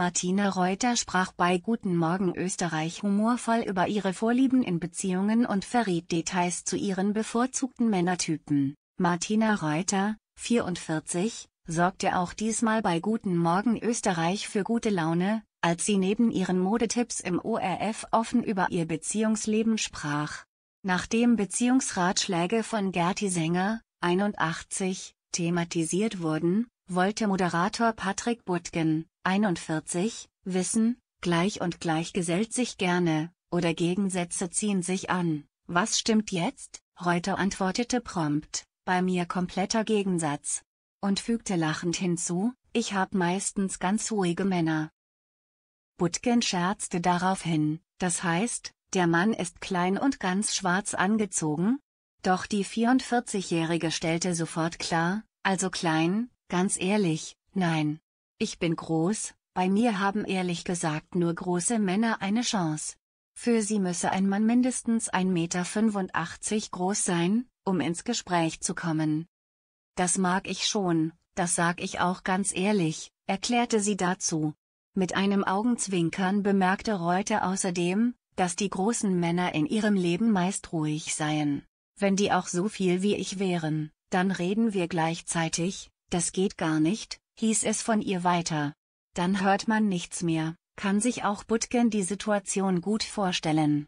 Martina Reuter sprach bei Guten Morgen Österreich humorvoll über ihre Vorlieben in Beziehungen und verriet Details zu ihren bevorzugten Männertypen. Martina Reuter, 44, sorgte auch diesmal bei Guten Morgen Österreich für gute Laune, als sie neben ihren Modetipps im ORF offen über ihr Beziehungsleben sprach. Nachdem Beziehungsratschläge von Gerti Sänger, 81, thematisiert wurden, wollte Moderator Patrick Butgen, 41, wissen, gleich und gleich gesellt sich gerne, oder Gegensätze ziehen sich an. Was stimmt jetzt? Reuter antwortete prompt, bei mir kompletter Gegensatz. Und fügte lachend hinzu, ich hab meistens ganz ruhige Männer. Butgen scherzte daraufhin, das heißt, der Mann ist klein und ganz schwarz angezogen? Doch die 44-Jährige stellte sofort klar, also klein, Ganz ehrlich, nein. Ich bin groß, bei mir haben ehrlich gesagt nur große Männer eine Chance. Für sie müsse ein Mann mindestens 1,85 Meter groß sein, um ins Gespräch zu kommen. Das mag ich schon, das sag ich auch ganz ehrlich, erklärte sie dazu. Mit einem Augenzwinkern bemerkte Reuter außerdem, dass die großen Männer in ihrem Leben meist ruhig seien. Wenn die auch so viel wie ich wären, dann reden wir gleichzeitig, das geht gar nicht, hieß es von ihr weiter. Dann hört man nichts mehr, kann sich auch Butken die Situation gut vorstellen.